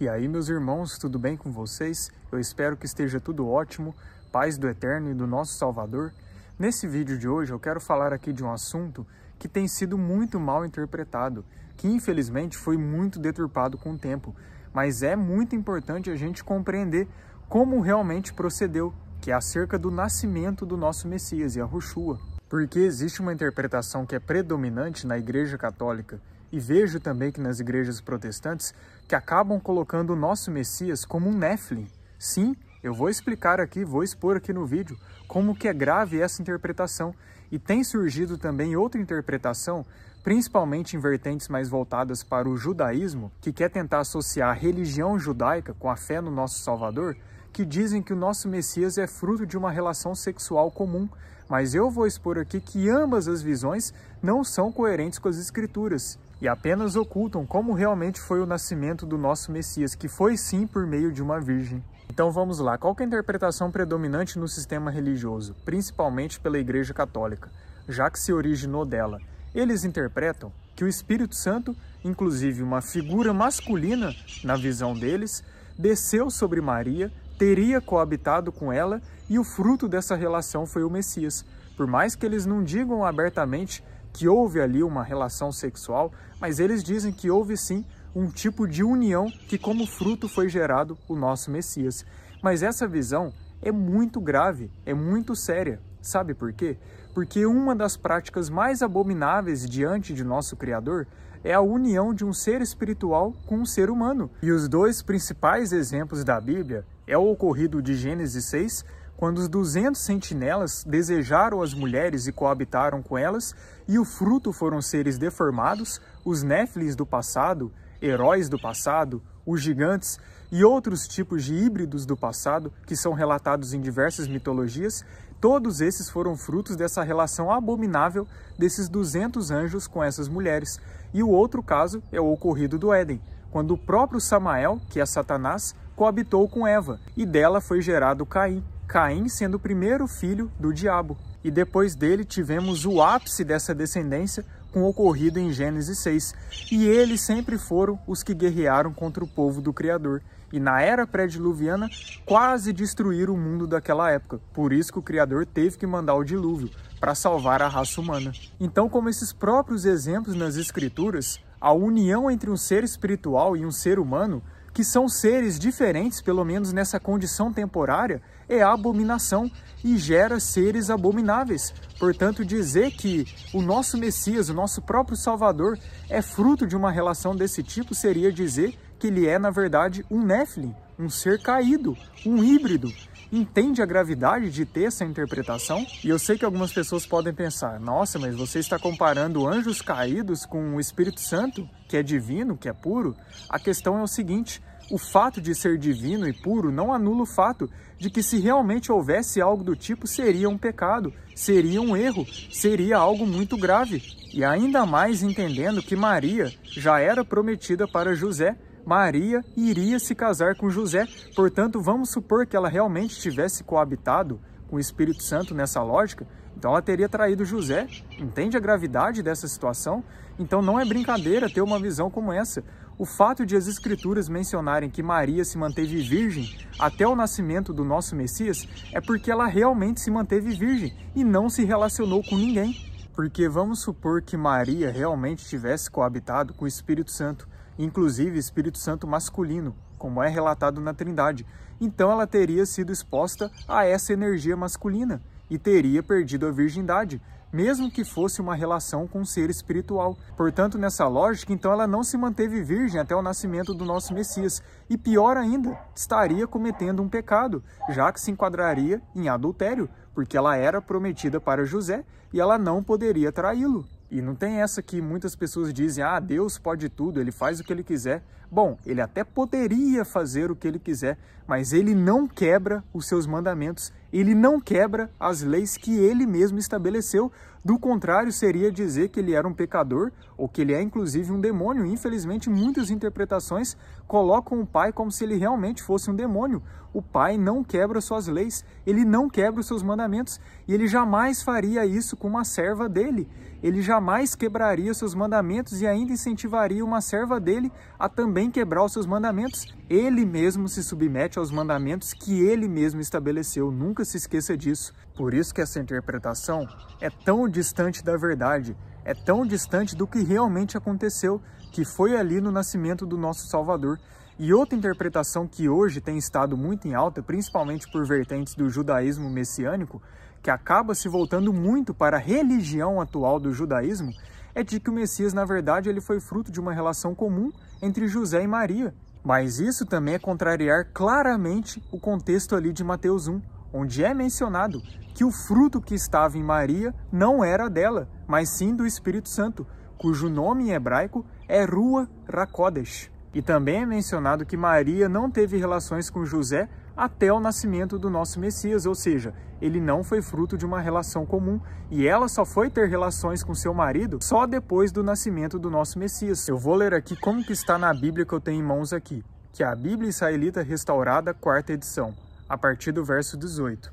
E aí, meus irmãos, tudo bem com vocês? Eu espero que esteja tudo ótimo, paz do Eterno e do nosso Salvador. Nesse vídeo de hoje eu quero falar aqui de um assunto que tem sido muito mal interpretado, que infelizmente foi muito deturpado com o tempo, mas é muito importante a gente compreender como realmente procedeu, que é acerca do nascimento do nosso Messias, e Yahushua. Porque existe uma interpretação que é predominante na Igreja Católica e vejo também que nas igrejas protestantes que acabam colocando o nosso Messias como um Nephilim. Sim, eu vou explicar aqui, vou expor aqui no vídeo como que é grave essa interpretação e tem surgido também outra interpretação, principalmente em vertentes mais voltadas para o judaísmo, que quer tentar associar a religião judaica com a fé no nosso Salvador, que dizem que o nosso Messias é fruto de uma relação sexual comum, mas eu vou expor aqui que ambas as visões não são coerentes com as Escrituras e apenas ocultam como realmente foi o nascimento do nosso Messias, que foi sim por meio de uma virgem. Então vamos lá, qual é a interpretação predominante no sistema religioso, principalmente pela Igreja Católica, já que se originou dela? Eles interpretam que o Espírito Santo, inclusive uma figura masculina na visão deles, desceu sobre Maria, teria coabitado com ela e o fruto dessa relação foi o Messias. Por mais que eles não digam abertamente, que houve ali uma relação sexual, mas eles dizem que houve sim um tipo de união que, como fruto, foi gerado o nosso Messias. Mas essa visão é muito grave, é muito séria. Sabe por quê? Porque uma das práticas mais abomináveis diante de nosso Criador é a união de um ser espiritual com um ser humano. E os dois principais exemplos da Bíblia é o ocorrido de Gênesis 6 quando os 200 sentinelas desejaram as mulheres e coabitaram com elas, e o fruto foram seres deformados, os néflis do passado, heróis do passado, os gigantes e outros tipos de híbridos do passado que são relatados em diversas mitologias, todos esses foram frutos dessa relação abominável desses 200 anjos com essas mulheres. E o outro caso é o ocorrido do Éden, quando o próprio Samael, que é Satanás, coabitou com Eva, e dela foi gerado Caim, Caim sendo o primeiro filho do diabo. E depois dele tivemos o ápice dessa descendência com o ocorrido em Gênesis 6. E eles sempre foram os que guerrearam contra o povo do Criador. E na era pré-diluviana, quase destruíram o mundo daquela época. Por isso que o Criador teve que mandar o dilúvio para salvar a raça humana. Então, como esses próprios exemplos nas Escrituras, a união entre um ser espiritual e um ser humano que são seres diferentes, pelo menos nessa condição temporária, é abominação e gera seres abomináveis. Portanto, dizer que o nosso Messias, o nosso próprio Salvador, é fruto de uma relação desse tipo seria dizer que ele é, na verdade, um Nephilim, um ser caído, um híbrido. Entende a gravidade de ter essa interpretação? E eu sei que algumas pessoas podem pensar: nossa, mas você está comparando anjos caídos com o Espírito Santo, que é divino, que é puro? A questão é o seguinte: o fato de ser divino e puro não anula o fato de que, se realmente houvesse algo do tipo, seria um pecado, seria um erro, seria algo muito grave. E ainda mais entendendo que Maria já era prometida para José, Maria iria se casar com José, portanto, vamos supor que ela realmente tivesse coabitado com o Espírito Santo nessa lógica, então ela teria traído José. Entende a gravidade dessa situação? Então não é brincadeira ter uma visão como essa. O fato de as escrituras mencionarem que Maria se manteve virgem até o nascimento do nosso Messias é porque ela realmente se manteve virgem e não se relacionou com ninguém. Porque vamos supor que Maria realmente tivesse coabitado com o Espírito Santo, inclusive Espírito Santo masculino, como é relatado na Trindade. Então ela teria sido exposta a essa energia masculina e teria perdido a virgindade, mesmo que fosse uma relação com um ser espiritual. Portanto, nessa lógica, então ela não se manteve virgem até o nascimento do nosso Messias, e pior ainda, estaria cometendo um pecado, já que se enquadraria em adultério, porque ela era prometida para José e ela não poderia traí-lo. E não tem essa que muitas pessoas dizem: ah, Deus pode tudo, ele faz o que ele quiser. Bom, ele até poderia fazer o que ele quiser, mas ele não quebra os seus mandamentos, ele não quebra as leis que ele mesmo estabeleceu. Do contrário, seria dizer que ele era um pecador ou que ele é inclusive um demônio. Infelizmente, muitas interpretações colocam o pai como se ele realmente fosse um demônio. O pai não quebra suas leis, ele não quebra os seus mandamentos e ele jamais faria isso com uma serva dele. Ele jamais quebraria seus mandamentos e ainda incentivaria uma serva dele a também quebrar os seus mandamentos. Ele mesmo se submete aos mandamentos que ele mesmo estabeleceu. Nunca Nunca se esqueça disso. Por isso que essa interpretação é tão distante da verdade, é tão distante do que realmente aconteceu, que foi ali no nascimento do nosso Salvador. E outra interpretação que hoje tem estado muito em alta, principalmente por vertentes do judaísmo messiânico, que acaba se voltando muito para a religião atual do judaísmo, é de que o Messias, na verdade, ele foi fruto de uma relação comum entre José e Maria. Mas isso também é contrariar claramente o contexto ali de Mateus 1, onde é mencionado que o fruto que estava em Maria não era dela, mas sim do Espírito Santo, cujo nome em hebraico é Rua Rakodesh. E também é mencionado que Maria não teve relações com José até o nascimento do nosso Messias, ou seja, ele não foi fruto de uma relação comum e ela só foi ter relações com seu marido só depois do nascimento do nosso Messias. Eu vou ler aqui como que está na Bíblia que eu tenho em mãos aqui, que é a Bíblia Israelita Restaurada, quarta edição a partir do verso 18.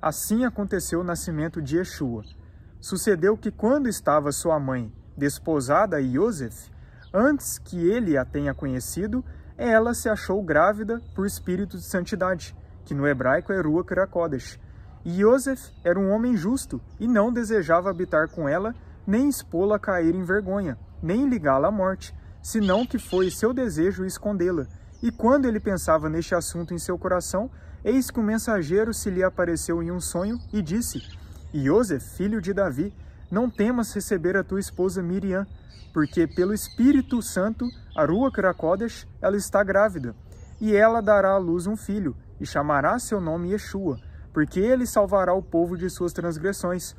Assim aconteceu o nascimento de Yeshua. Sucedeu que quando estava sua mãe desposada a Iosef, antes que ele a tenha conhecido, ela se achou grávida por espírito de santidade, que no hebraico é Ruach Rakodesh. E Yosef era um homem justo e não desejava habitar com ela, nem expô-la a cair em vergonha, nem ligá-la à morte, senão que foi seu desejo escondê-la. E quando ele pensava neste assunto em seu coração, Eis que o um mensageiro se lhe apareceu em um sonho e disse: Iosef, filho de Davi, não temas receber a tua esposa Miriam, porque pelo Espírito Santo, a rua Cracodes, ela está grávida, e ela dará à luz um filho, e chamará seu nome Yeshua, porque ele salvará o povo de suas transgressões.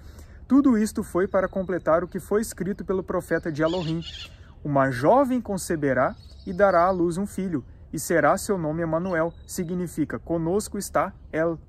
Tudo isto foi para completar o que foi escrito pelo profeta de Elohim. Uma jovem conceberá e dará à luz um filho, e será seu nome Emanuel, significa conosco está El.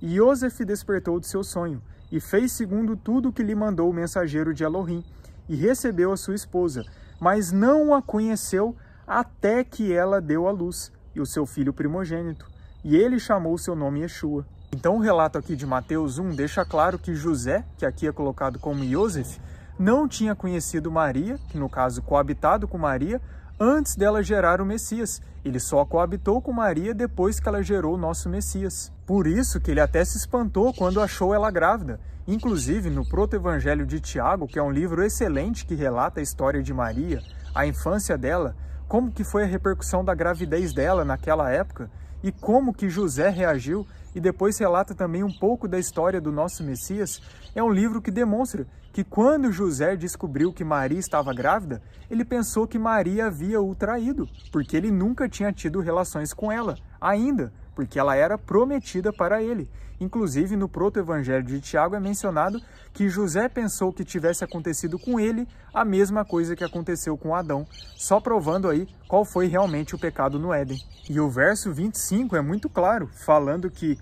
E Iosef despertou de seu sonho e fez segundo tudo o que lhe mandou o mensageiro de Elohim e recebeu a sua esposa, mas não a conheceu até que ela deu à luz e o seu filho primogênito, e ele chamou seu nome Yeshua. Então o relato aqui de Mateus 1 deixa claro que José, que aqui é colocado como Iosef, não tinha conhecido Maria, que no caso coabitado com Maria, antes dela gerar o Messias. Ele só coabitou com Maria depois que ela gerou o nosso Messias. Por isso que ele até se espantou quando achou ela grávida. Inclusive, no Protoevangelho de Tiago, que é um livro excelente que relata a história de Maria, a infância dela, como que foi a repercussão da gravidez dela naquela época e como que José reagiu e depois relata também um pouco da história do nosso Messias, é um livro que demonstra que quando José descobriu que Maria estava grávida, ele pensou que Maria havia o traído, porque ele nunca tinha tido relações com ela ainda, porque ela era prometida para ele. Inclusive, no proto-evangelho de Tiago é mencionado que José pensou que tivesse acontecido com ele a mesma coisa que aconteceu com Adão, só provando aí qual foi realmente o pecado no Éden. E o verso 25 é muito claro, falando que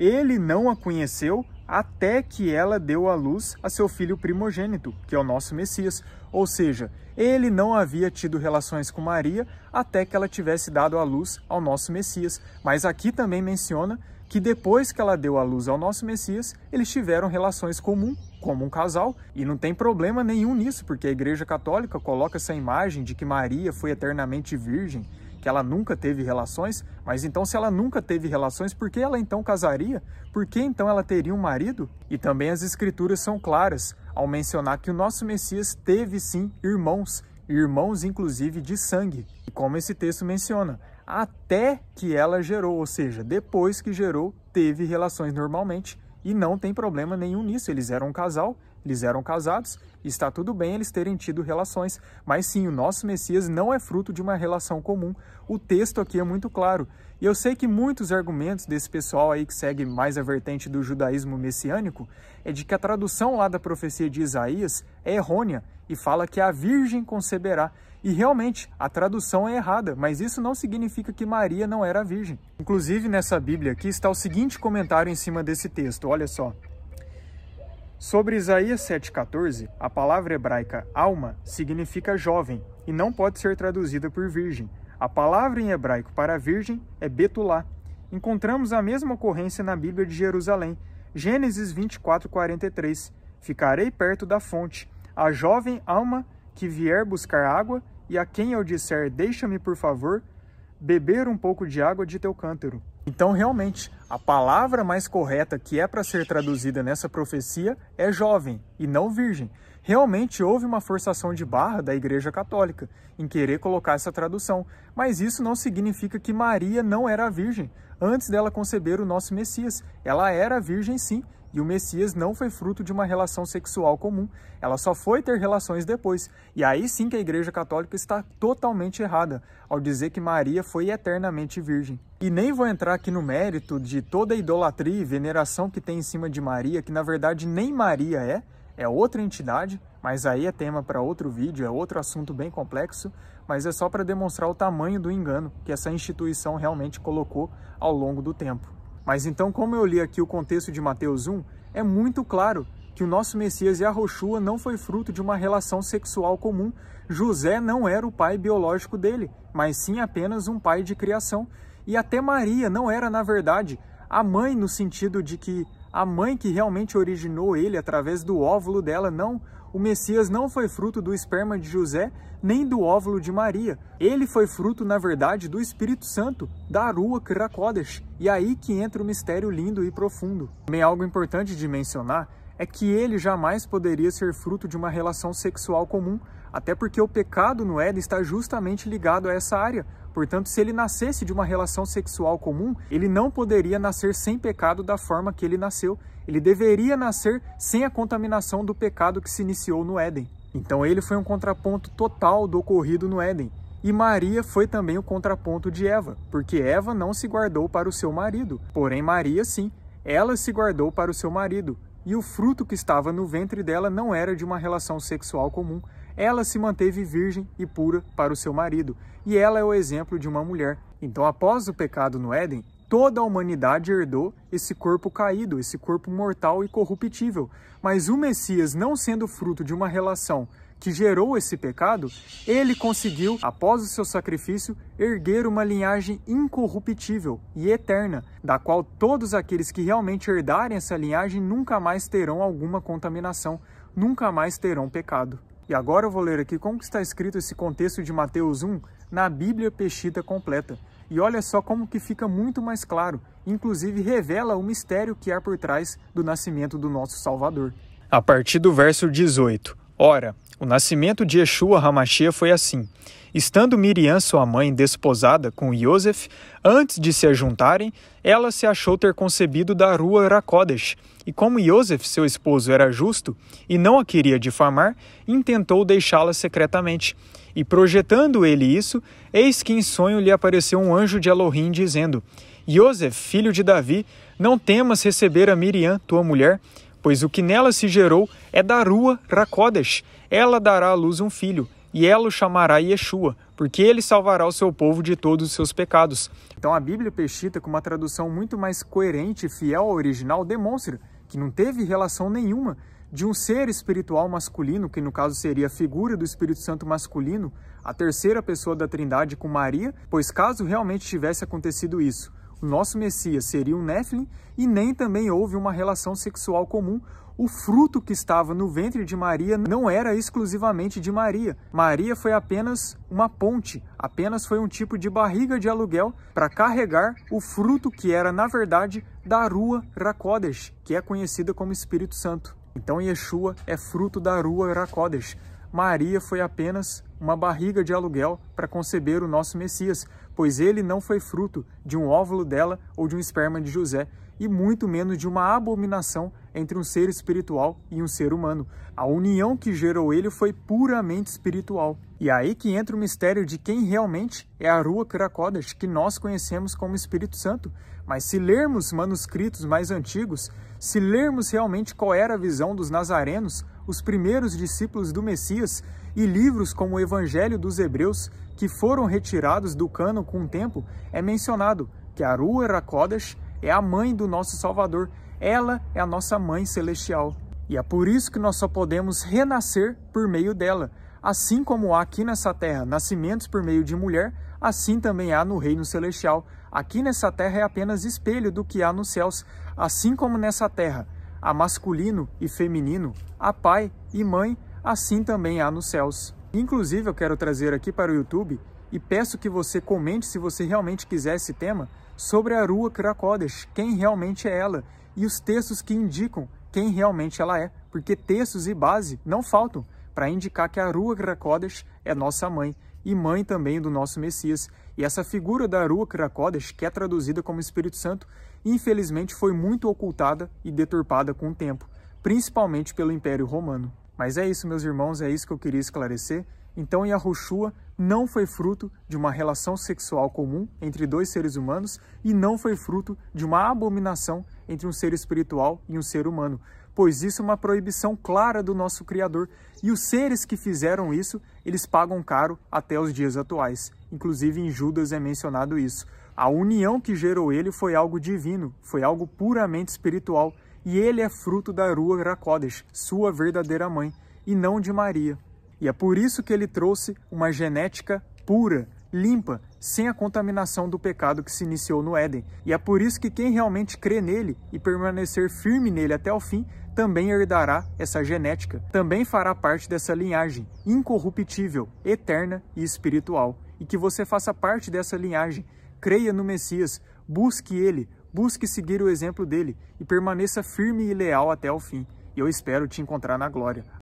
ele não a conheceu, até que ela deu à luz a seu filho primogênito, que é o nosso Messias. Ou seja, ele não havia tido relações com Maria até que ela tivesse dado à luz ao nosso Messias. Mas aqui também menciona que depois que ela deu à luz ao nosso Messias, eles tiveram relações comum, como um casal, e não tem problema nenhum nisso, porque a Igreja Católica coloca essa imagem de que Maria foi eternamente virgem que ela nunca teve relações, mas então se ela nunca teve relações, por que ela então casaria? Por que então ela teria um marido? E também as escrituras são claras ao mencionar que o nosso Messias teve sim irmãos, irmãos inclusive de sangue. E como esse texto menciona, até que ela gerou, ou seja, depois que gerou, teve relações normalmente e não tem problema nenhum nisso. Eles eram um casal eles eram casados, está tudo bem eles terem tido relações, mas sim, o nosso Messias não é fruto de uma relação comum. O texto aqui é muito claro. E eu sei que muitos argumentos desse pessoal aí que segue mais a vertente do judaísmo messiânico é de que a tradução lá da profecia de Isaías é errônea e fala que a virgem conceberá. E realmente, a tradução é errada, mas isso não significa que Maria não era virgem. Inclusive, nessa Bíblia aqui está o seguinte comentário em cima desse texto, olha só. Sobre Isaías 7,14, a palavra hebraica alma significa jovem e não pode ser traduzida por virgem. A palavra em hebraico para virgem é betulá. Encontramos a mesma ocorrência na Bíblia de Jerusalém, Gênesis 24:43. Ficarei perto da fonte, a jovem alma que vier buscar água, e a quem eu disser, deixa-me por favor, beber um pouco de água de teu cântaro. Então, realmente, a palavra mais correta que é para ser traduzida nessa profecia é jovem e não virgem. Realmente houve uma forçação de barra da Igreja Católica em querer colocar essa tradução, mas isso não significa que Maria não era virgem. Antes dela conceber o nosso Messias, ela era virgem sim, e o Messias não foi fruto de uma relação sexual comum, ela só foi ter relações depois. E aí sim que a Igreja Católica está totalmente errada ao dizer que Maria foi eternamente virgem. E nem vou entrar aqui no mérito de toda a idolatria e veneração que tem em cima de Maria, que na verdade nem Maria é, é outra entidade, mas aí é tema para outro vídeo, é outro assunto bem complexo, mas é só para demonstrar o tamanho do engano que essa instituição realmente colocou ao longo do tempo. Mas então, como eu li aqui o contexto de Mateus 1, é muito claro que o nosso Messias e a Roxua não foi fruto de uma relação sexual comum. José não era o pai biológico dele, mas sim apenas um pai de criação. E até Maria não era, na verdade, a mãe no sentido de que a mãe que realmente originou ele através do óvulo dela, não. O Messias não foi fruto do esperma de José nem do óvulo de Maria. Ele foi fruto, na verdade, do Espírito Santo, da Rua Krakodesh. E é aí que entra o mistério lindo e profundo. Também algo importante de mencionar é que ele jamais poderia ser fruto de uma relação sexual comum, até porque o pecado no Éden está justamente ligado a essa área. Portanto, se ele nascesse de uma relação sexual comum, ele não poderia nascer sem pecado da forma que ele nasceu. Ele deveria nascer sem a contaminação do pecado que se iniciou no Éden. Então, ele foi um contraponto total do ocorrido no Éden. E Maria foi também o contraponto de Eva, porque Eva não se guardou para o seu marido, porém Maria sim, ela se guardou para o seu marido e o fruto que estava no ventre dela não era de uma relação sexual comum. Ela se manteve virgem e pura para o seu marido, e ela é o exemplo de uma mulher. Então, após o pecado no Éden, toda a humanidade herdou esse corpo caído, esse corpo mortal e corruptível. Mas o Messias, não sendo fruto de uma relação que gerou esse pecado, ele conseguiu, após o seu sacrifício, erguer uma linhagem incorruptível e eterna, da qual todos aqueles que realmente herdarem essa linhagem nunca mais terão alguma contaminação, nunca mais terão pecado. E agora eu vou ler aqui como está escrito esse contexto de Mateus 1 na Bíblia Peshita completa. E olha só como que fica muito mais claro, inclusive revela o mistério que há por trás do nascimento do nosso Salvador. A partir do verso 18. Ora, o nascimento de Yeshua Hamashia foi assim. Estando Miriam, sua mãe, desposada com Yosef, antes de se ajuntarem, ela se achou ter concebido da rua Rakodes. e como Yosef, seu esposo, era justo e não a queria difamar, intentou deixá-la secretamente. E projetando ele isso, eis que em sonho lhe apareceu um anjo de Elohim dizendo: Yosef, filho de Davi, não temas receber a Miriam, tua mulher, pois o que nela se gerou é da rua Rakodes ela dará à luz um filho, e ela o chamará Yeshua, porque ele salvará o seu povo de todos os seus pecados. Então a Bíblia Peshita, com uma tradução muito mais coerente e fiel ao original, demonstra que não teve relação nenhuma de um ser espiritual masculino, que no caso seria a figura do Espírito Santo masculino, a terceira pessoa da Trindade com Maria, pois caso realmente tivesse acontecido isso, o nosso Messias seria um Néfilim e nem também houve uma relação sexual comum o fruto que estava no ventre de Maria não era exclusivamente de Maria. Maria foi apenas uma ponte, apenas foi um tipo de barriga de aluguel para carregar o fruto que era, na verdade, da Rua Rakodesh, que é conhecida como Espírito Santo. Então Yeshua é fruto da Rua Rakodesh. Maria foi apenas uma barriga de aluguel para conceber o nosso Messias, pois ele não foi fruto de um óvulo dela ou de um esperma de José, e muito menos de uma abominação entre um ser espiritual e um ser humano. A união que gerou ele foi puramente espiritual. E é aí que entra o mistério de quem realmente é a Rua que nós conhecemos como Espírito Santo. Mas se lermos manuscritos mais antigos, se lermos realmente qual era a visão dos nazarenos, os primeiros discípulos do Messias, e livros como o Evangelho dos Hebreus, que foram retirados do cano com o tempo, é mencionado que a Rua é a mãe do nosso Salvador. Ela é a nossa mãe celestial. E é por isso que nós só podemos renascer por meio dela. Assim como há aqui nessa terra nascimentos por meio de mulher, assim também há no reino celestial. Aqui nessa terra é apenas espelho do que há nos céus, assim como nessa terra há masculino e feminino, há pai e mãe, assim também há nos céus. Inclusive, eu quero trazer aqui para o YouTube e peço que você comente se você realmente quiser esse tema sobre a Rua Krakodesh, quem realmente é ela e os textos que indicam quem realmente ela é, porque textos e base não faltam para indicar que a Rua Krakodesh é nossa mãe e mãe também do nosso Messias. E essa figura da Rua Krakodesh, que é traduzida como Espírito Santo, infelizmente foi muito ocultada e deturpada com o tempo, principalmente pelo Império Romano. Mas é isso, meus irmãos, é isso que eu queria esclarecer. Então, Yahushua não foi fruto de uma relação sexual comum entre dois seres humanos e não foi fruto de uma abominação entre um ser espiritual e um ser humano, pois isso é uma proibição clara do nosso Criador. E os seres que fizeram isso, eles pagam caro até os dias atuais. Inclusive em Judas é mencionado isso. A união que gerou ele foi algo divino, foi algo puramente espiritual, e ele é fruto da Rua Rakodesh, sua verdadeira mãe, e não de Maria. E é por isso que ele trouxe uma genética pura, limpa, sem a contaminação do pecado que se iniciou no Éden. E é por isso que quem realmente crê nele e permanecer firme nele até o fim também herdará essa genética, também fará parte dessa linhagem incorruptível, eterna e espiritual. E que você faça parte dessa linhagem, creia no Messias, busque ele, busque seguir o exemplo dele e permaneça firme e leal até o fim. E eu espero te encontrar na glória.